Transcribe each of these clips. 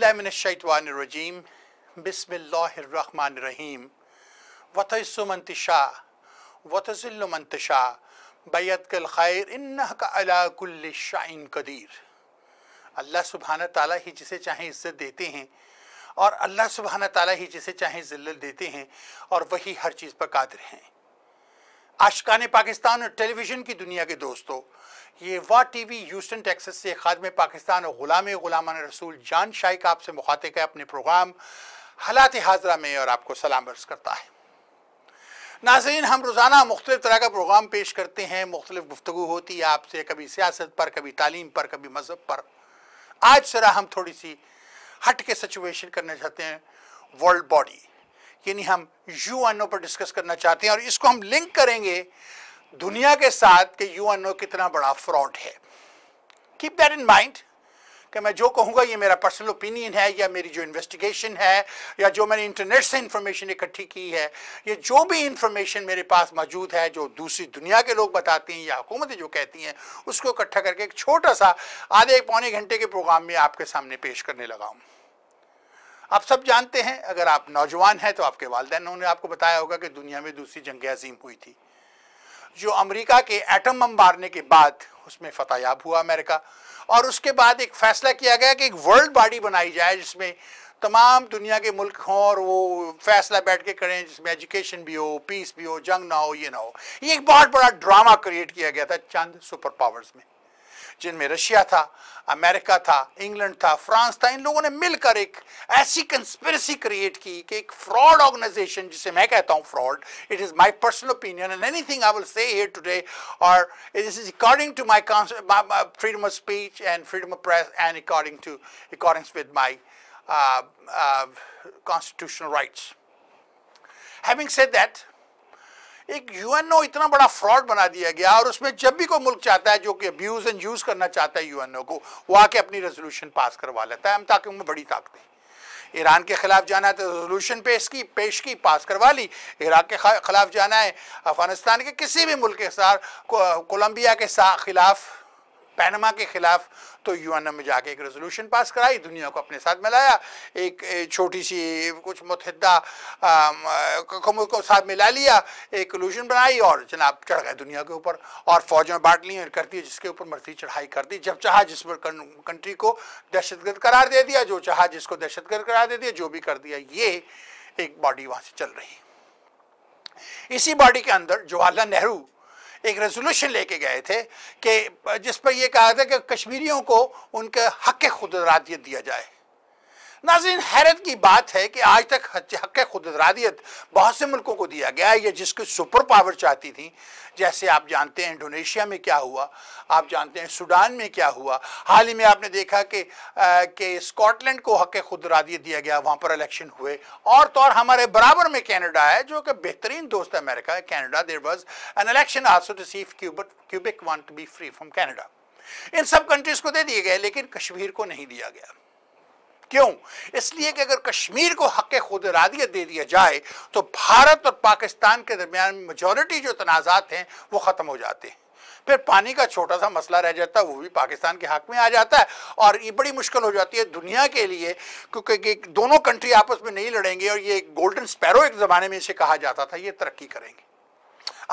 बिस्मिल्लाशवानरजीम बसमीम वतसमनतशा वतज़िलमनतशा बैतकल ख़ैर इन्नकुल्लाशाइन कदीर अल्लाह सुबहाना ताला ही जिसे चाहे इज़्ज़त देते हैं और अल्लाह सुबहाना ताला ही जिसे चाहे ज़िल्लत देते हैं और वही हर चीज़ पर कादिर हैं आशकान पाकिस्तान और टेलीविज़न की दुनिया के दोस्तों ये वा टी वी यूस्टन टेक्सस से खादम पाकिस्तान और ग़ुलाम ग़ुलामान रसूल जान का आपसे मुखातिब है अपने प्रोग्राम हालात हाजरा में और आपको सलाम अर्ज़ करता है नाजरीन हम रोज़ाना मुख्तलिफ़ तरह का प्रोग्राम पेश करते हैं मुख्तलिफ गुफ्तु होती है आपसे कभी सियासत पर कभी तालीम पर कभी मज़हब पर आज जरा हम थोड़ी सी हट के सिचुएशन करना चाहते हैं वर्ल्ड बॉडी यानी हम यू ओ पर डिस्कस करना चाहते हैं और इसको हम लिंक करेंगे दुनिया के साथ कि यू ओ कितना बड़ा फ्रॉड है कीप दैट इन माइंड कि मैं जो कहूँगा ये मेरा पर्सनल ओपिनियन है या मेरी जो इन्वेस्टिगेशन है या जो मैंने इंटरनेट से इंफॉर्मेशन इकट्ठी की है ये जो भी इंफॉर्मेशन मेरे पास मौजूद है जो दूसरी दुनिया के लोग बताते हैं या हुकूमतें जो कहती हैं उसको इकट्ठा करके एक छोटा सा आधे एक पौने घंटे के प्रोग्राम में आपके सामने पेश करने लगा हूँ आप सब जानते हैं अगर आप नौजवान हैं तो आपके वालदे ने आपको बताया होगा कि दुनिया में दूसरी जंग अजीम हुई थी जो अमेरिका के एटम बम मारने के बाद उसमें फतेहयाब हुआ अमेरिका और उसके बाद एक फैसला किया गया कि एक वर्ल्ड बॉडी बनाई जाए जिसमें तमाम दुनिया के मुल्क हों और वो फैसला बैठ के करें जिसमें एजुकेशन भी हो पीस भी हो जंग ना हो ये ना हो ये एक बहुत बड़ा ड्रामा क्रिएट किया गया था चंद सुपर पावर्स में जिनमें रशिया था अमेरिका था इंग्लैंड था फ्रांस था इन लोगों ने मिलकर एक ऐसी कंस्पिरसी क्रिएट की कि एक फ्रॉड ऑर्गेनाइजेशन जिसे मैं कहता हूँ fraud it is my personal opinion and anything I will say here today और this is according to my freedom of speech and freedom of press and according to according with my constitutional rights. Having said that, एक UNO इतना बड़ा fraud बना दिया गया और उसमें जब भी कोई मुल्क चाहता है जो कि अब्यूज एंड यूज करना चाहता है यूएनओ को वो आके अपनी रेजोल्यूशन पास करवा लेता है ताकि उनमें बड़ी ताकतें ईरान के खिलाफ जाना है तो रेजोल्यूशन पेश की पेश की पास करवा ली इराक के खिलाफ जाना है अफगानिस्तान के किसी भी मुल्क के साथ कोलंबिया के खिलाफ पैनमा के खिलाफ तो एम में जाके एक रेजोल्यूशन पास कराई दुनिया को अपने साथ मिलाया एक छोटी सी कुछ मुतहदा को साथ मिला लिया एक सोल्यूशन बनाई और जनाब चढ़ गए दुनिया के ऊपर और फौज में बांट ली और करती है जिसके ऊपर मर्जी चढ़ाई कर दी जब चाह जिस पर कंट्री को दहशतगर्द करार दे दिया जो चाह जिसको दहशतगर्द करार दे दिया जो भी कर दिया ये एक बॉडी वहाँ से चल रही इसी बॉडी के अंदर जवाहरलाल नेहरू एक रेजोल्यूशन लेके गए थे कि जिस पर यह कहा था कि कश्मीरियों को उनके हक खुदरात दिया जाए नाजिन हैरत की बात है कि आज तक हक खुदरादियत बहुत से मुल्कों को दिया गया है या जिसकी सुपर पावर चाहती थी जैसे आप जानते हैं इंडोनेशिया में क्या हुआ आप जानते हैं सूडान में क्या हुआ हाल ही में आपने देखा कि कि स्कॉटलैंड को हक खुदरादियत दिया गया वहाँ पर इलेक्शन हुए और तो और हमारे बराबर में कैनेडा है जो कि बेहतरीन दोस्त है अमेरिका है Canada there was an election also to Quebec want to be free from Canada इन सब कंट्रीज को दे दिए गए लेकिन कश्मीर को नहीं दिया गया क्यों इसलिए कि अगर कश्मीर को हक खुद इरादियत दे दिया जाए तो भारत और पाकिस्तान के दरमियान मेजोरिटी जो तनाज़ात हैं वो ख़त्म हो जाते हैं फिर पानी का छोटा सा मसला रह जाता है वो भी पाकिस्तान के हक में आ जाता है और ये बड़ी मुश्किल हो जाती है दुनिया के लिए क्योंकि दोनों कंट्री आपस में नहीं लड़ेंगे और ये गोल्डन स्पैरो एक ज़माने में इसे कहा जाता था ये तरक्की करेंगे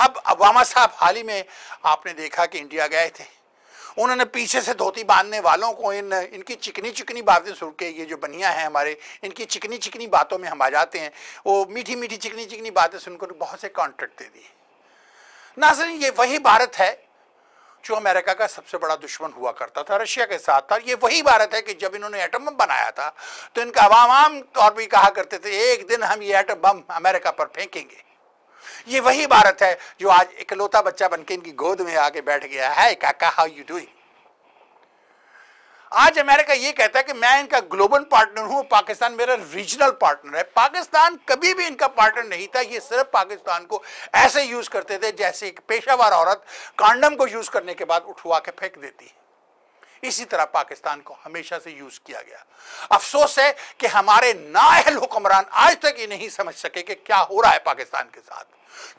अब अबामा साहब हाल ही में आपने देखा कि इंडिया गए थे उन्होंने पीछे से धोती बांधने वालों को इन इनकी चिकनी चिकनी बातें सुन के ये जो बनिया हैं हमारे इनकी चिकनी चिकनी बातों में हम आ जाते हैं वो मीठी मीठी चिकनी चिकनी बातें सुनकर बहुत से कॉन्ट्रैक्ट दे दिए सर ये वही भारत है जो अमेरिका का सबसे बड़ा दुश्मन हुआ करता था रशिया के साथ था ये वही भारत है कि जब इन्होंने एटम बम बनाया था तो इनका आवाम आम तौर पर कहा करते थे एक दिन हम ये एटम बम अमेरिका पर फेंकेंगे ये वही भारत है जो आज इकलौता बच्चा बनके इनकी गोद में आके बैठ गया है काका हाउ यू डूइंग आज अमेरिका ये कहता है कि मैं इनका ग्लोबल पार्टनर हूं पाकिस्तान मेरा रीजनल पार्टनर है पाकिस्तान कभी भी इनका पार्टनर नहीं था ये सिर्फ पाकिस्तान को ऐसे यूज करते थे जैसे एक पेशावर औरत कांडम को यूज करने के बाद उठवा के फेंक देती है इसी तरह पाकिस्तान को हमेशा से यूज किया गया अफसोस है कि हमारे नाअहल हुक्मरान आज तक ये नहीं समझ सके कि क्या हो रहा है पाकिस्तान के साथ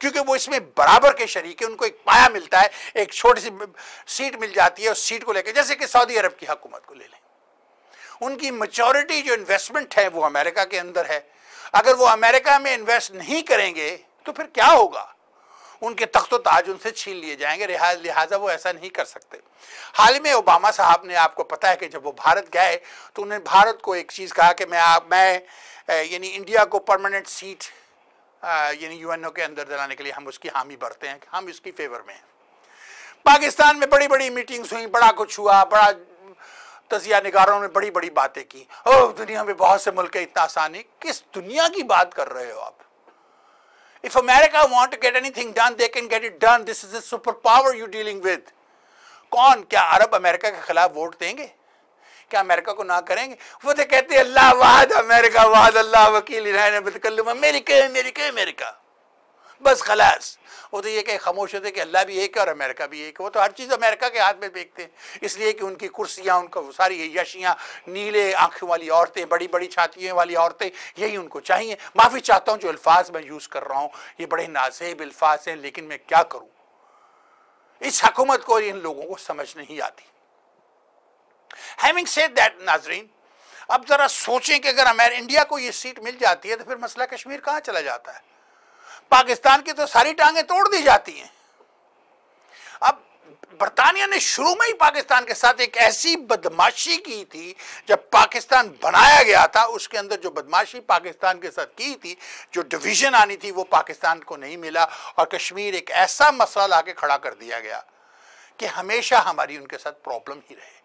क्योंकि वो इसमें बराबर के शरीक है उनको एक पाया मिलता है एक छोटी सी सीट मिल जाती है उस सीट को लेकर जैसे कि सऊदी अरब की हुकूमत को ले लें उनकी मेचोरिटी जो इन्वेस्टमेंट है वो अमेरिका के अंदर है अगर वो अमेरिका में इन्वेस्ट नहीं करेंगे तो फिर क्या होगा उनके तख्त ताज उनसे छीन लिए जाएंगे लिहाज लिहाजा वो ऐसा नहीं कर सकते हाल ही में ओबामा साहब ने आपको पता है कि जब वो भारत गए तो उन्होंने भारत को एक चीज़ कहा कि मैं आप मैं यानी इंडिया को परमानेंट सीट यानी यूएनओ के अंदर दिलाने के लिए हम उसकी हामी बढ़ते हैं हम इसकी फेवर में हैं पाकिस्तान में बड़ी बड़ी मीटिंग्स हुई बड़ा कुछ हुआ बड़ा तजिया निगारों ने बड़ी बड़ी बातें की ओह दुनिया में बहुत से मुल्क इतना इतना आसानी किस दुनिया की बात कर रहे हो आप If America want to get anything done, they can get it done. This is a superpower you're dealing with. कौन क्या अरब अमेरिका के खिलाफ वोट देंगे क्या अमेरिका को ना करेंगे वो तो कहते हैं अल्लाह वाद अमेरिका वाद अल्लाह वकील अमेरिका अमेरिका अमेरिका बस खलास वो तो ये कि खामोश होते कि अल्लाह भी एक है और अमेरिका भी एक है वो तो हर चीज़ अमेरिका के हाथ में देखते हैं इसलिए कि उनकी कुर्सियाँ उनका वो सारी यशियाँ नीले आँखों वाली औरतें बड़ी बड़ी छातियों वाली औरतें यही उनको चाहिए माफ़ी चाहता हूँ जो अल्फाज मैं यूज़ कर रहा हूँ ये बड़े नाजेब अल्फाज हैं लेकिन मैं क्या करूँ इस हकूमत को इन लोगों को समझ नहीं आती हैविंग सेड दैट नाजरीन अब ज़रा सोचें कि अगर अमेर इंडिया को ये सीट मिल जाती है तो फिर मसला कश्मीर कहाँ चला जाता है पाकिस्तान की तो सारी टांगें तोड़ दी जाती हैं अब बरतानिया ने शुरू में ही पाकिस्तान के साथ एक ऐसी बदमाशी की थी जब पाकिस्तान बनाया गया था उसके अंदर जो बदमाशी पाकिस्तान के साथ की थी जो डिवीजन आनी थी वो पाकिस्तान को नहीं मिला और कश्मीर एक ऐसा मसला ला खड़ा कर दिया गया कि हमेशा हमारी उनके साथ प्रॉब्लम ही रहे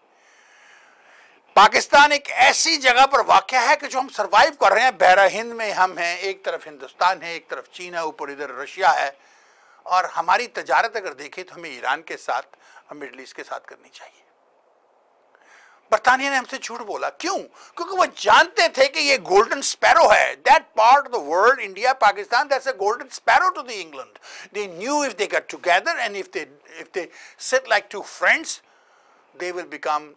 पाकिस्तान एक ऐसी जगह पर वाक़ है कि जो हम सरवाइव कर रहे हैं बहरा हिंद में हम हैं एक तरफ हिंदुस्तान है एक तरफ चीन है ऊपर इधर रशिया है और हमारी तजारत अगर देखें तो हमें ईरान के साथ और मिडल ईस्ट के साथ करनी चाहिए बरतानिया ने हमसे झूठ बोला क्यों क्योंकि वो जानते थे कि ये गोल्डन स्पैरो है that part of the world India Pakistan that's a golden sparrow to the England they knew if they get together and if they if they set like two friends they will become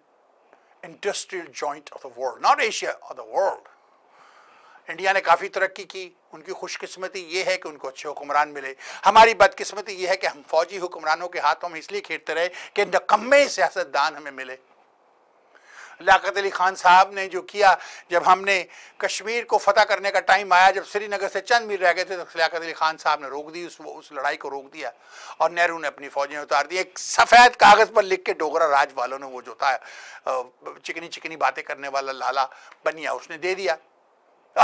industrial giant of the world not Asia of the world India ने काफ़ी तरक्की की उनकी खुशकिस्मती ये है कि उनको अच्छे हुक्मरान मिले हमारी बदकिस्मती ये है कि हम फौजी हुक्मरानों के हाथों में इसलिए खेलते रहे कि नकम्मे सियासतदान हमें मिले लियात अली ख़ान साहब ने जो किया जब हमने कश्मीर को फतह करने का टाइम आया जब श्रीनगर से चंद मील रह गए थे तो लियात अली ख़ान साहब ने रोक दी उस उस लड़ाई को रोक दिया और नेहरू ने अपनी फ़ौजें उतार दी एक सफ़ेद कागज़ पर लिख के डोगरा राज वालों ने वो जो था चिकनी चिकनी बातें करने वाला लाला बनिया उसने दे दिया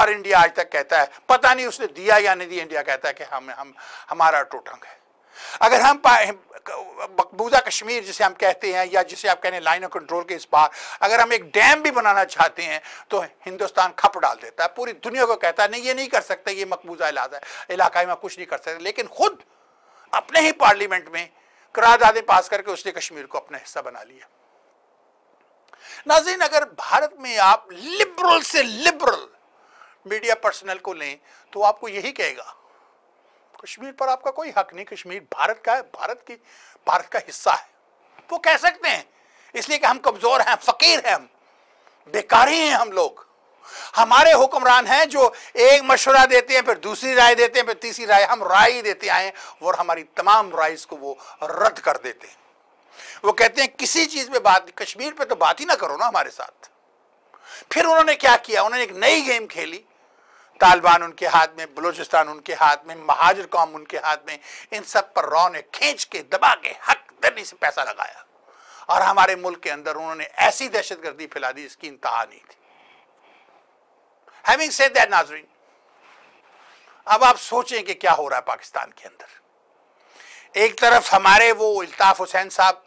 और इंडिया आज तक कहता है पता नहीं उसने दिया या नहीं दिया इंडिया कहता है कि हम हम हमारा टोटंग है अगर हम मकबूजा कश्मीर जिसे हम कहते हैं या जिसे आप कहने लाइन ऑफ कंट्रोल के इस बार अगर हम एक डैम भी बनाना चाहते हैं तो हिंदुस्तान खप डाल देता है पूरी दुनिया को कहता है नहीं ये नहीं कर सकते ये मकबूजा इलाका है इलाका में कुछ नहीं कर सकते लेकिन खुद अपने ही पार्लियामेंट में करारदादे पास करके उसने कश्मीर को अपना हिस्सा बना लिया नाजीन अगर भारत में आप लिबरल से लिबरल मीडिया पर्सनल को लें तो आपको यही कहेगा कश्मीर पर आपका कोई हक नहीं कश्मीर भारत का है भारत की भारत का हिस्सा है वो कह सकते हैं इसलिए कि हम कमज़ोर हैं फ़कीर हैं हम बेकारी हैं हम लोग हमारे हुक्मरान हैं जो एक मशवरा देते हैं फिर दूसरी राय देते हैं फिर तीसरी राय हम राय देते आए और हमारी तमाम राय को वो रद्द कर देते हैं वो कहते हैं किसी चीज़ पे बात कश्मीर पे तो बात ही ना करो ना हमारे साथ फिर उन्होंने क्या किया उन्होंने एक नई गेम खेली तालिबान उनके हाथ में बलूचिस्तान उनके हाथ में महाजर कौम उनके हाथ में इन सब पर रॉ ने खींच के दबा के हक दर्री से पैसा लगाया और हमारे मुल्क के अंदर उन्होंने ऐसी दहशत गर्दी फैला दी इसकी इंतहा नहीं थी हैविंग सेड दैट नाजरीन अब आप सोचें कि क्या हो रहा है पाकिस्तान के अंदर एक तरफ हमारे वो अल्ताफ हुसैन साहब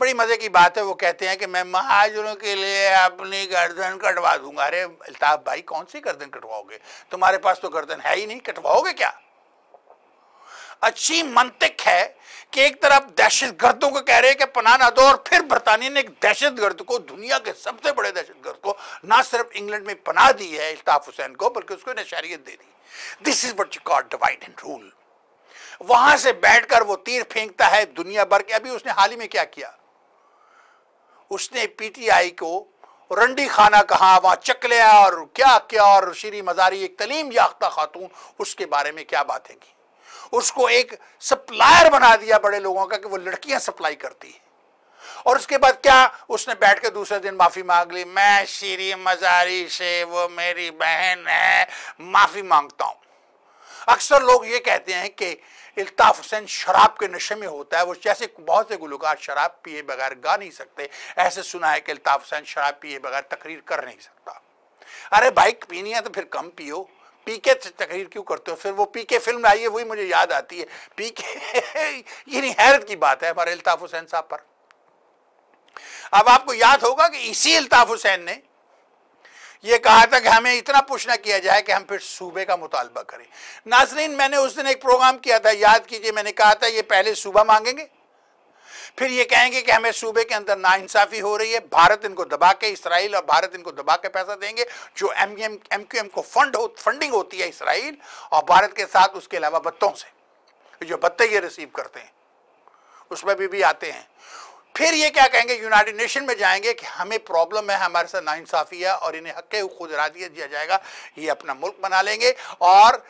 बड़ी मज़े की बात है वो कहते हैं कि मैं महाजनों के लिए अपनी गर्दन कटवा दूंगा अरे अल्ताफ भाई कौन सी गर्दन कटवाओगे तुम्हारे पास तो गर्दन है ही नहीं कटवाओगे क्या अच्छी मंतिक है कि एक तरफ दहशत गर्दों को कह रहे हैं कि पना ना दो और फिर बरतानिया ने एक दहशत गर्द को दुनिया के सबसे बड़े दहशत गर्द को ना सिर्फ इंग्लैंड में पना दी है अल्ताफ हुसैन को बल्कि उसको नशरियत दे दी this is what you call divide and rule वहां से बैठकर वो तीर फेंकता है दुनिया भर के अभी उसने हाल ही में क्या किया उसने पीटीआई को रंडी खाना कहा वहां चकलिया और क्या क्या और श्री मजारी एक तलीम याफ्ता खातून उसके बारे में क्या बातें की उसको एक सप्लायर बना दिया बड़े लोगों का कि वो लड़कियां सप्लाई करती है और उसके बाद क्या उसने बैठ के दूसरे दिन माफी मांग ली मैं श्री मजारी से वो मेरी बहन है माफी मांगता हूं अक्सर लोग ये कहते हैं कि अल्ताफ हुसैन शराब के नशे में होता है वो जैसे बहुत से गुलकार शराब पिए बगैर गा नहीं सकते ऐसे सुना है कि अल्ताफ़ हुसैन शराब पिए बगैर तकरीर कर नहीं सकता अरे भाई पीनी है तो फिर कम पियो पी के तकरीर क्यों करते हो फिर वो पी के फिल्म आई है वही मुझे याद आती है पी के ये नहीं हैरत की बात है हमारे अल्ताफ हुसैन साहब पर अब आपको याद होगा कि इसी अल्ताफ हुसैन ने ये कहा था कि हमें इतना पूछना किया जाए कि हम फिर सूबे का मुतालबा करें नाजरीन मैंने उस दिन एक प्रोग्राम किया था याद कीजिए मैंने कहा था ये पहले सूबा मांगेंगे फिर ये कहेंगे कि हमें सूबे के अंदर नाइंसाफ़ी हो रही है भारत इनको दबा के इसराइल और भारत इनको दबा के पैसा देंगे जो M M M Q M को फंड हो फंडिंग होती है इसराइल और भारत के साथ उसके अलावा बत्तों से जो बत्ते ये रिसीव करते हैं उसमें भी, भी आते हैं फिर ये क्या कहेंगे यूनाइटेड नेशन में जाएंगे कि हमें प्रॉब्लम है हमारे साथ नाइंसाफ़ी है और इन्हें हक खुद राजियत दिया जाएगा ये अपना मुल्क बना लेंगे और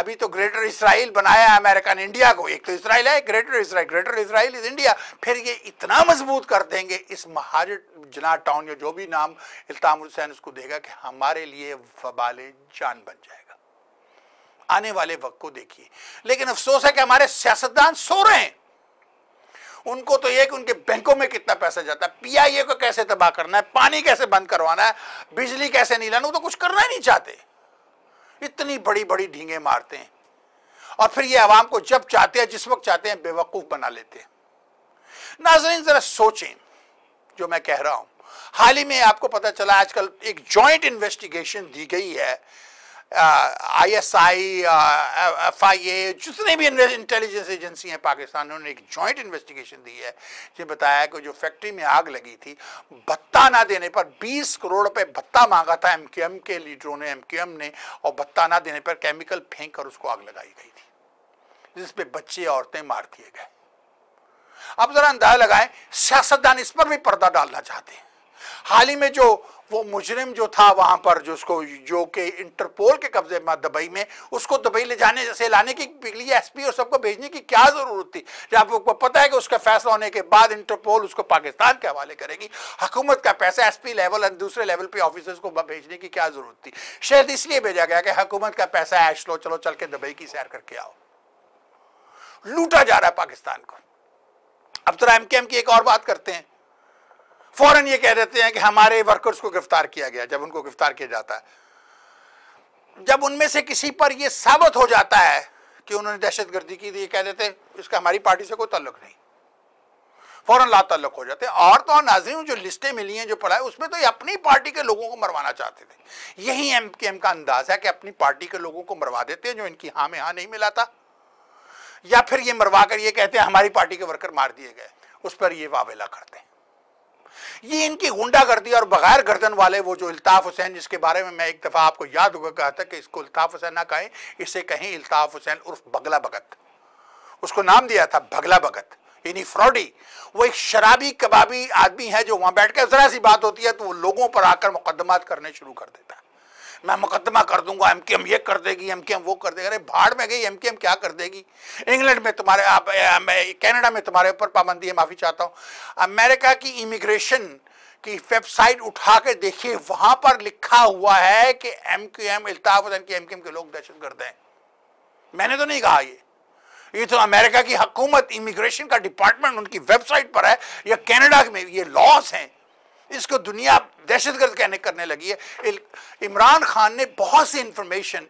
अभी तो ग्रेटर इसराइल बनाया है अमेरिका ने इंडिया को एक तो इसराइल है greater Israel greater Israel is India फिर ये इतना मजबूत कर देंगे इस महाज जना टाउन या जो भी नाम इल्ताम हुसैन उसको देगा कि हमारे लिए वबाल जान बन जाएगा आने वाले वक्त को देखिए लेकिन अफसोस है कि हमारे सियासतदान सो रहे हैं उनको तो ये कि उनके बैंकों में कितना पैसा जाता है पीआईए को कैसे तबाह करना है पानी कैसे बंद करवाना है बिजली कैसे नहीं लाना वो तो कुछ करना ही नहीं चाहते इतनी बड़ी बड़ी ढींगे मारते हैं और फिर ये आवाम को जब चाहते हैं जिस वक्त चाहते हैं बेवकूफ़ बना लेते हैं नाजरीन ज़रा सोचें जो मैं कह रहा हूं हाल ही में आपको पता चला आजकल एक जॉइंट इन्वेस्टिगेशन दी गई है आईएसआई uh, एफआईए uh, जितने भी इंटेलिजेंस एजेंसी हैं पाकिस्तान ने उन्होंने एक जॉइंट इन्वेस्टिगेशन दी है जो बताया कि जो फैक्ट्री में आग लगी थी भत्ता ना देने पर 20 करोड़ रुपए भत्ता मांगा था एम के लीडरों ने एमक्यूएम ने और भत्ता ना देने पर केमिकल फेंक कर उसको आग लगाई गई थी जिसपे बच्चे औरतें मार दिए गए अब जरा अंदाजा लगाए सियासतदान इस पर भी पर्दा डालना चाहते हैं हाल ही में जो वो मुजरिम जो था वहां पर जो उसको जो कि इंटरपोल के कब्जे में दुबई में उसको दुबई ले जाने से लाने की लिए एस और सबको भेजने की क्या ज़रूरत थी जब आपको पता है कि उसका फैसला होने के बाद इंटरपोल उसको पाकिस्तान के हवाले करेगी हुकूमत का पैसा एस लेवल और दूसरे लेवल पर ऑफिसर्स को भेजने की क्या ज़रूरत थी शायद इसलिए भेजा गया कि हुकूमत का पैसा ऐश लो चलो चल के दुबई की सैर करके आओ लूटा जा रहा है पाकिस्तान को अब तो एम की एक और बात करते हैं फौरन ये कह देते हैं कि हमारे वर्कर्स को गिरफ्तार किया गया जब उनको गिरफ्तार किया जाता है जब उनमें से किसी पर यह साबित हो जाता है कि उन्होंने दहशतगर्दी की थी तो कह देते इसका हमारी पार्टी से कोई ताल्लुक नहीं फौरन ला हो जाते और तो नाजी जो लिस्टें मिली हैं जो पढ़ा है उसमें तो ये अपनी पार्टी के लोगों को मरवाना चाहते थे यही एम के एम का अंदाज है कि अपनी पार्टी के लोगों को मरवा देते हैं जो इनकी हाँ में हाँ नहीं मिला था या फिर ये मरवा कर ये कहते हैं हमारी पार्टी के वर्कर मार दिए गए उस पर ये वावेला करते हैं ये इनकी गुंडागर्दी और बगैर गर्दन वाले वो जो अल्ताफ़ हुसैन जिसके बारे में मैं एक दफ़ा आपको याद होगा कहा था कि इसको अल्ताफ़ हुसैन ना कहें इसे कहें अल्ताफ़ हुसैन उर्फ बगला भगत उसको नाम दिया था बगला भगत यानी फ्रॉडी वो एक शराबी कबाबी आदमी है जो वहाँ बैठ के ज़रा सी बात होती है तो वो लोगों पर आकर मुकदमात करने शुरू कर देता है मैं मुकदमा कर दूंगा एमकेएम ये कर देगी एमकेएम वो कर देगा अरे भाड़ में गई एमकेएम क्या कर देगी इंग्लैंड में तुम्हारे आप कैनेडा में तुम्हारे ऊपर पाबंदी है माफ़ी चाहता हूँ अमेरिका की इमिग्रेशन की वेबसाइट उठा के देखिए वहां पर लिखा हुआ है कि M Q M Altaf Hussain के एम के एम के लोग दहशत गर्द हैं मैंने तो नहीं कहा ये ये तो अमेरिका की हकूमत इमिग्रेशन का डिपार्टमेंट उनकी वेबसाइट पर है या कनाडा में ये लॉस हैं इसको दुनिया दहशतगर्द कहने करने लगी है इमरान खान ने बहुत सी इंफॉर्मेशन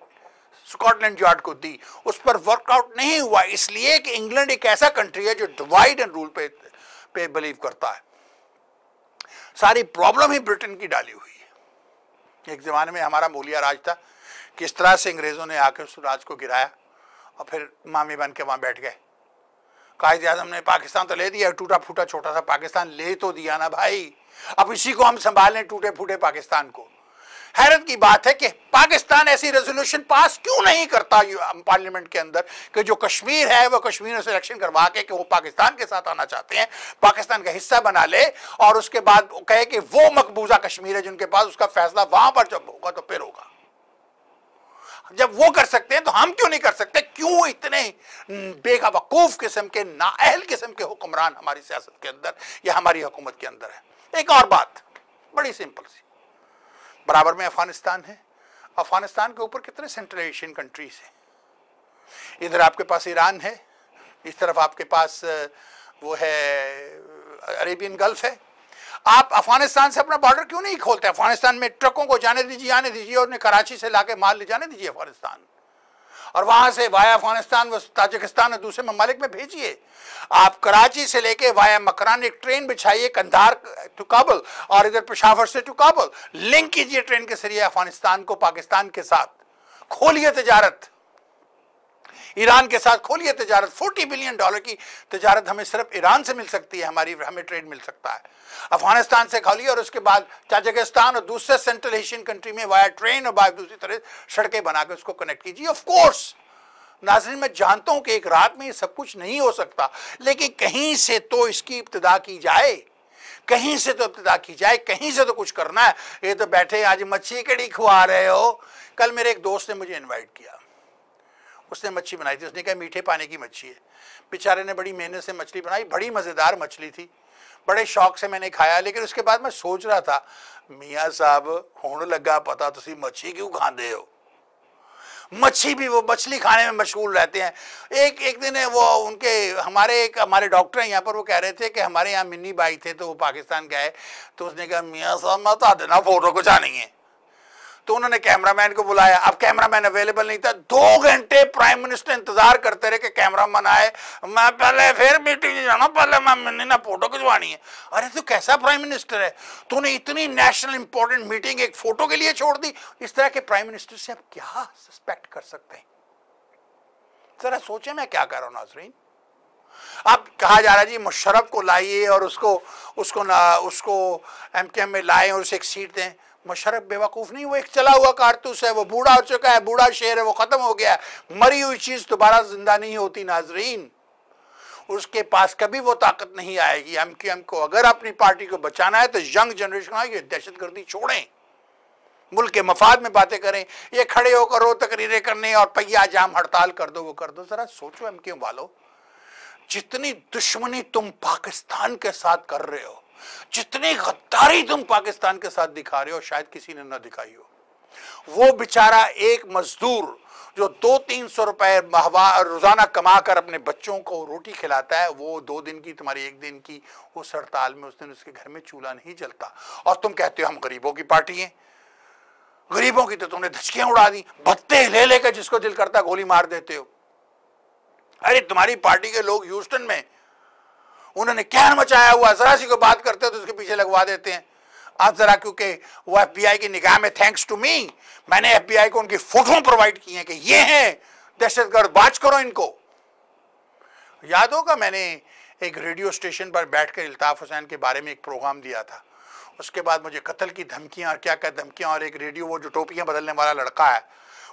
स्कॉटलैंड यार्ड को दी उस पर वर्कआउट नहीं हुआ इसलिए कि इंग्लैंड एक ऐसा कंट्री है जो डिवाइड एंड रूल पे पे बिलीव करता है सारी प्रॉब्लम ही ब्रिटेन की डाली हुई है एक ज़माने में हमारा मोलिया राज था किस तरह से अंग्रेज़ों ने आकर उस राज को गिराया और फिर मामी बन के वहाँ बैठ गए कायद आजम ने पाकिस्तान तो ले दिया टूटा फूटा छोटा सा पाकिस्तान ले तो दिया ना भाई अब इसी को हम संभालें टूटे फूटे पाकिस्तान को हैरत की बात है कि पाकिस्तान ऐसी रेजोल्यूशन पास क्यों नहीं करता पार्लियामेंट के अंदर कि जो कश्मीर है वो कश्मीर से इलेक्शन करवा के कि वो पाकिस्तान के साथ आना चाहते हैं पाकिस्तान का हिस्सा बना ले और उसके बाद कहे कि वो मकबूजा कश्मीर है जिनके पास उसका फैसला वहां पर जब होगा तो फिर होगा जब वो कर सकते हैं तो हम क्यों नहीं कर सकते क्यों इतने बेगवकूफ किस्म के नाअहल किस्म के हुक्मरान हमारी सियासत के अंदर या हमारी हुकूमत के अंदर है एक और बात बड़ी सिंपल सी बराबर में अफगानिस्तान है अफगानिस्तान के ऊपर कितने सेंट्रल एशियन कंट्रीज हैं इधर आपके पास ईरान है इस तरफ आपके पास वो है अरेबियन गल्फ है आप अफगानिस्तान से अपना बॉर्डर क्यों नहीं खोलते अफगानिस्तान में ट्रकों को जाने दीजिए आने दीजिए और उन्हें कराची से लाके माल ले जाने दीजिए अफगानिस्तान और वहां से वाया अफगानिस्तान व ताजिकिस्तान और दूसरे ममालिक में भेजिए आप कराची से लेके वाया मकरान एक ट्रेन बिछाइए कंधार टू काबुल और इधर पेशावर से टू काबुल लिंक कीजिए ट्रेन के जरिए अफगानिस्तान को पाकिस्तान के साथ खोलिए तजारत ईरान के साथ है तजारत फोर्टी बिलियन डॉलर की तजारत हमें सिर्फ ईरान से मिल सकती है हमारी हमें ट्रेड मिल सकता है अफगानिस्तान से खोलिए और उसके बाद ताजिकिस्तान और दूसरे सेंट्रल एशियन कंट्री में वाया ट्रेन और बाय दूसरी तरह सड़कें बना उसको कनेक्ट कीजिए ऑफकोर्स नाजरीन मैं जानता हूँ कि एक रात में ये सब कुछ नहीं हो सकता लेकिन कहीं से तो इसकी इब्तदा की जाए कहीं से तो इब्तदा की जाए कहीं से तो कुछ करना है ये तो बैठे आज मच्छी कड़ी खुआ रहे हो कल मेरे एक दोस्त ने मुझे इनवाइट किया उसने मच्छी बनाई थी उसने कहा मीठे पानी की मच्छी है बेचारे ने बड़ी मेहनत से मछली बनाई बड़ी मज़ेदार मछली थी बड़े शौक से मैंने खाया लेकिन उसके बाद मैं सोच रहा था मियाँ साहब होने लगा पता तुम मच्छी क्यों खाते हो मच्छी भी वो मछली खाने में मशगूल रहते हैं एक एक दिन है वो उनके हमारे एक हमारे डॉक्टर हैं यहाँ पर वो कह रहे थे कि हमारे यहाँ मिनी बाई थे तो वो पाकिस्तान गए तो उसने कहा मियाँ साहब मैं बता तो देना फोटो कुछ आ नहीं है तो उन्होंने कैमरामैन को बुलाया अब कैमरामैन अवेलेबल नहीं था दो घंटे प्राइम मिनिस्टर इंतजार करते रहे कि कैमरामैन आए मैं पहले फिर मीटिंग जाना पहले मैं मैंने ना फोटो खिंचवानी है अरे तू तो कैसा प्राइम मिनिस्टर है तूने इतनी नेशनल इंपॉर्टेंट मीटिंग एक फोटो के लिए छोड़ दी इस तरह के प्राइम मिनिस्टर से आप क्या सस्पेक्ट कर सकते हैं जरा सोचे मैं क्या कर रहा हूँ नाजरीन अब कहा जा रहा है जी मुशरफ को लाइए और उसको उसको ना उसको एम में लाए और उसे एक सीट दें मशरफ बेवकूफ़ नहीं वो एक चला हुआ कारतूस है वो बूढ़ा हो चुका है बूढ़ा शेर है वो ख़त्म हो गया है मरी हुई चीज़ दोबारा ज़िंदा नहीं होती नाजरीन उसके पास कभी वो ताकत नहीं आएगी क्यू एम को अगर अपनी पार्टी को बचाना है तो यंग जनरेशन आएगी दहशत गर्दी छोड़ें मुल्क के मफाद में बातें करें ये खड़े होकर रो तकरीरें करने और पहिया जाम हड़ताल कर दो वो कर दो ज़रा सोचो हम क्यों वालो जितनी दुश्मनी तुम पाकिस्तान के साथ कर रहे हो जितनी गद्दारी तुम पाकिस्तान के साथ दिखा रहे हो शायद किसी ने ना दिखाई हो वो बेचारा एक मजदूर जो दो तीन सौ रुपए रोजाना कमाकर अपने बच्चों को रोटी खिलाता है वो दो दिन की तुम्हारी एक दिन की उस हड़ताल में उस दिन उसके घर में चूल्हा नहीं जलता और तुम कहते हो हम गरीबों की पार्टी हैं गरीबों की तो तुमने धचकियां उड़ा दी भत्ते ले लेकर जिसको दिल करता गोली मार देते हो अरे तुम्हारी पार्टी के लोग ह्यूस्टन में उन्होंने कहर मचाया हुआ जरा सी को बात करते हैं तो उसके पीछे लगवा देते हैं आज जरा क्योंकि वो एफबीआई की निगाह में थैंक्स टू मी मैंने एफबीआई को उनकी फोटो प्रोवाइड की है कि ये हैं दहशतगर्द बाज करो इनको याद होगा मैंने एक रेडियो स्टेशन पर बैठकर अल्ताफ़ हुसैन के बारे में एक प्रोग्राम दिया था उसके बाद मुझे कत्ल की धमकियाँ और क्या क्या धमकियाँ और एक रेडियो वो जो टोपियाँ बदलने वाला लड़का है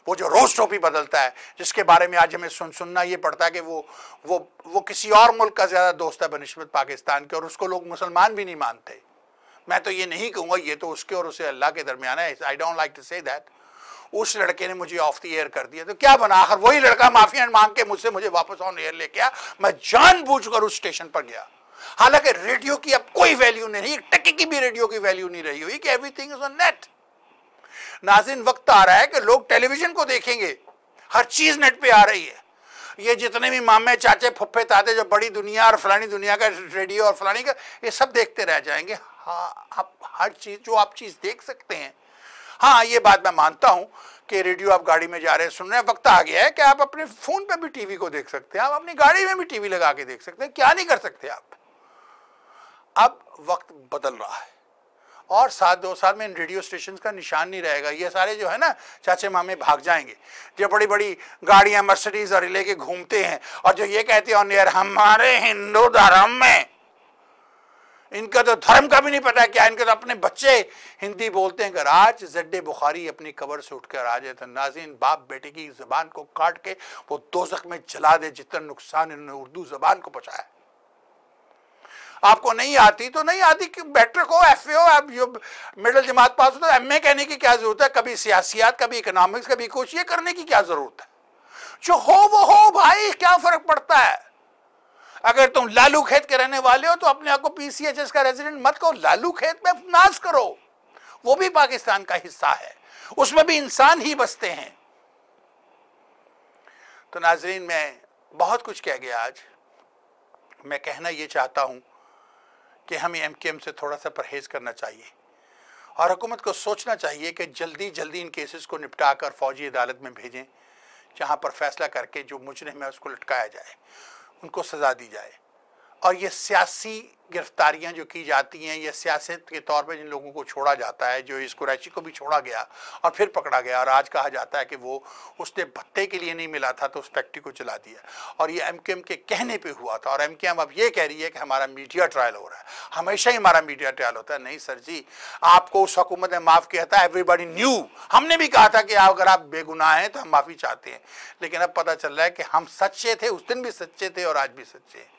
वो जो रोज टोपी बदलता है जिसके बारे में आज हमें सुन सुनना ये पड़ता है कि वो वो वो किसी और मुल्क का ज़्यादा दोस्त है बनस्बत पाकिस्तान के और उसको लोग मुसलमान भी नहीं मानते मैं तो ये नहीं कहूँगा ये तो उसके और उसे अल्लाह के दरमियान है I don't like to say that उस लड़के ने मुझे ऑफ द एयर कर दिया तो क्या बना आखिर वही लड़का माफिया मांग के मुझसे मुझे वापस ऑन एयर लेके आया मैं जानबूझकर उस स्टेशन पर गया हालांकि रेडियो की अब कोई वैल्यू नहीं टक्की की भी रेडियो की वैल्यू नहीं रही हुई कि एवरीथिंग इज ऑन नेट नाजिन वक्त आ रहा है कि लोग टेलीविजन को देखेंगे हर चीज नेट पे आ रही है ये जितने भी मामे चाचे फुफे ताते जो बड़ी दुनिया और फलानी दुनिया का रेडियो और फलानी का ये सब देखते रह जाएंगे हाँ आप हर चीज़ जो आप चीज़ देख सकते हैं हाँ ये बात मैं मानता हूँ कि रेडियो आप गाड़ी में जा रहे हैं सुन रहे हैं वक्त आ गया है कि आप अपने फ़ोन पे भी टीवी को देख सकते हैं आप अपनी गाड़ी में भी टीवी लगा के देख सकते हैं क्या नहीं कर सकते आप अब वक्त बदल रहा है और साथ दो साल में इन रेडियो स्टेशन का निशान नहीं रहेगा ये सारे जो है ना चाचे मामे भाग जाएंगे जो बड़ी बड़ी गाड़ियां मर्सिडीज और लेके घूमते हैं और जो ये कहते हैं यार हमारे हिंदू धर्म में इनका तो धर्म का भी नहीं पता क्या इनका तो अपने बच्चे हिंदी बोलते हैं अगर आज जड्डे बुखारी अपनी कबर से उठकर आ जाए तो नाजिन बाप बेटे की जबान को काट के वो दोजख में जला दे जितना नुकसान इन्होंने उर्दू जबान को पहुँचाया आपको नहीं आती तो नहीं आती कि बेटर को एफ ए हो आप जो जमात पास हो तो एम ए कहने की क्या जरूरत है कभी सियासियात कभी इकोनॉमिक्स कभी कुछ ये करने की क्या जरूरत है जो हो वो हो भाई क्या फर्क पड़ता है अगर तुम लालू खेत के रहने वाले हो तो अपने आप को पीसीएचएस का रेजिडेंट मत करो लालू खेत में नाश करो वो भी पाकिस्तान का हिस्सा है उसमें भी इंसान ही बसते हैं तो नाजरीन में बहुत कुछ कह गया आज मैं कहना यह चाहता हूं कि हमें एम से थोड़ा सा परहेज़ करना चाहिए और हुकूमत को सोचना चाहिए कि जल्दी जल्दी इन केसेस को निपटा कर फौजी अदालत में भेजें जहाँ पर फैसला करके जो मुजरिम है उसको लटकाया जाए उनको सज़ा दी जाए और ये सियासी गिरफ्तारियां जो की जाती हैं ये सियासत के तौर पे जिन लोगों को छोड़ा जाता है जो इस कुरैची को भी छोड़ा गया और फिर पकड़ा गया और आज कहा जाता है कि वो उसने भत्ते के लिए नहीं मिला था तो उस फैक्ट्री को चला दिया और ये एम के कहने पे हुआ था और एम अब ये कह रही है कि हमारा मीडिया ट्रायल हो रहा है हमेशा ही हमारा मीडिया ट्रायल होता है नहीं सर जी आपको उस हुकूमत ने माफ़ किया था एवरीबडी न्यू हमने भी कहा था कि अगर आप बेगुनाह हैं तो हम माफ़ी चाहते हैं लेकिन अब पता चल रहा है कि हम सच्चे थे उस दिन भी सच्चे थे और आज भी सच्चे हैं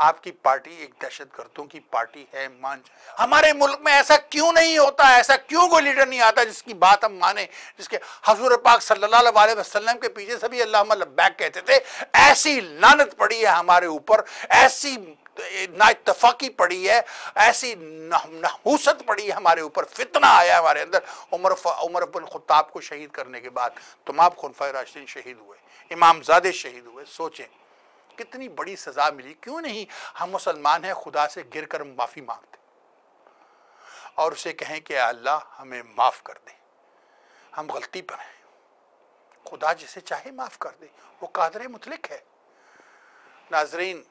आपकी पार्टी एक दहशत गर्दों की पार्टी है मान हमारे मुल्क में ऐसा क्यों नहीं होता ऐसा क्यों कोई लीडर नहीं आता जिसकी बात हम माने जिसके हजूर पाक सल्लाम के पीछे सभी अल्लाह बैग कहते थे ऐसी लानत पड़ी है हमारे ऊपर ऐसी ना इतफाक़ी पड़ी है ऐसी नहूसत पड़ी है हमारे ऊपर फितना आया हमारे अंदर उमर उमर बिन खुताब को शहीद करने के बाद तमाम खुनफा राशि शहीद हुए इमामजादे शहीद हुए सोचें कितनी बड़ी सजा मिली क्यों नहीं हम मुसलमान हैं खुदा से गिर कर माफ़ी मांगते और उसे कहें कि अल्लाह हमें माफ़ कर दे हम गलती पर हैं खुदा जिसे चाहे माफ़ कर दे वो कादर मुतलिक है नाजरीन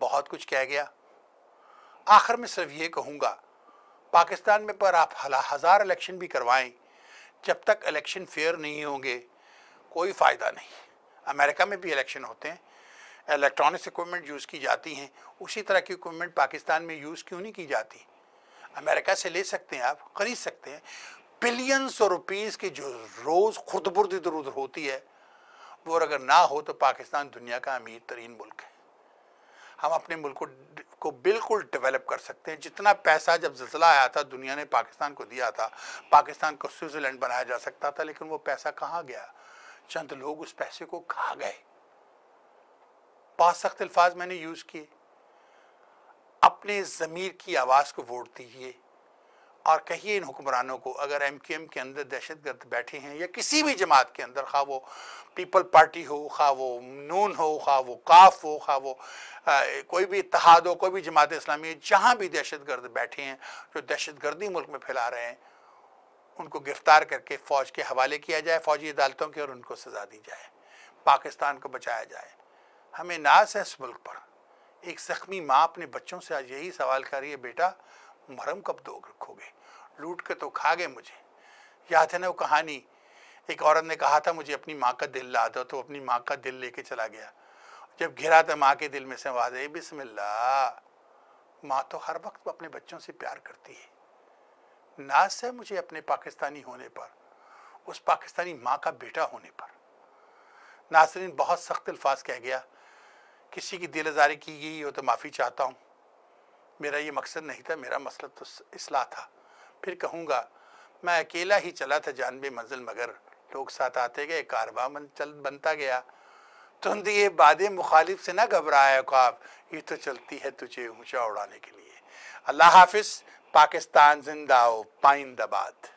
बहुत कुछ कह गया आखिर में सिर्फ ये कहूँगा पाकिस्तान में पर आप हज़ार इलेक्शन भी करवाएं जब तक इलेक्शन फेयर नहीं होंगे कोई फ़ायदा नहीं अमेरिका में भी इलेक्शन होते हैं इलेक्ट्रॉनिक्स इक्विपमेंट यूज़ की जाती हैं उसी तरह की इक्विपमेंट पाकिस्तान में यूज़ क्यों नहीं की जाती अमेरिका से ले सकते हैं आप खरीद सकते हैं बिलियंस सौ रुपीज़ की जो रोज़ खुद बुर्द इधर उधर होती है वो अगर ना हो तो पाकिस्तान दुनिया का अमीर तरीन मुल्क है हम अपने मुल्क को को बिल्कुल डेवलप कर सकते हैं जितना पैसा जब जलजिला आया था दुनिया ने पाकिस्तान को दिया था पाकिस्तान को स्विट्ज़रलैंड बनाया जा सकता था लेकिन वो पैसा कहाँ गया चंद लोग उस पैसे को खा गए बहुत सख्त अल्फाज मैंने यूज किए अपने ज़मीर की आवाज़ को वोट दीजिए और कहिए इन हुक्मरानों को अगर एम क्यू एम के अंदर दहशत गर्द बैठे हैं या किसी भी जमात के अंदर खा वो पीपल पार्टी हो खा वो नून हो खा वो काफ हो खा वो आ, कोई भी इतिहाद हो कोई भी जमात इस्लामी जहां जहाँ भी दहशत गर्द बैठे हैं जो दहशत गर्दी मुल्क में फैला रहे हैं उनको गिरफ्तार करके फ़ौज के हवाले किया जाए फ़ौजी अदालतों की और उनको सज़ा दी जाए पाकिस्तान को बचाया जाए हमें नाज है इस मुल्क पर एक ज़ख्मी माँ अपने बच्चों से आज यही सवाल कर रही है बेटा मुहरम कब दो रखोगे लूट के तो खा गए मुझे याद है ना वो कहानी एक औरत ने कहा था मुझे अपनी माँ का दिल ला दो तो अपनी माँ का दिल लेके चला गया जब घिरा था माँ के दिल में से आवाज़ है बिसमिल्ला माँ तो हर वक्त अपने बच्चों से प्यार करती है नाज है मुझे अपने पाकिस्तानी होने पर उस पाकिस्तानी माँ का बेटा होने पर नासरीन बहुत सख्त अल्फाज कह गया किसी की दिल आजारी की गई हो तो माफ़ी चाहता हूँ मेरा ये मकसद नहीं था मेरा मसला तो असलाह था फिर कहूँगा मैं अकेला ही चला था जानबे मंजिल मगर लोग साथ आते गए कारवा मन चल बनता गया तुम तो ये बाद मुखालिफ से ना घबराया ख्वाब ये तो चलती है तुझे ऊँचा उड़ाने के लिए अल्लाह हाफिज़ पाकिस्तान जिंदा हो पाइंदाबाद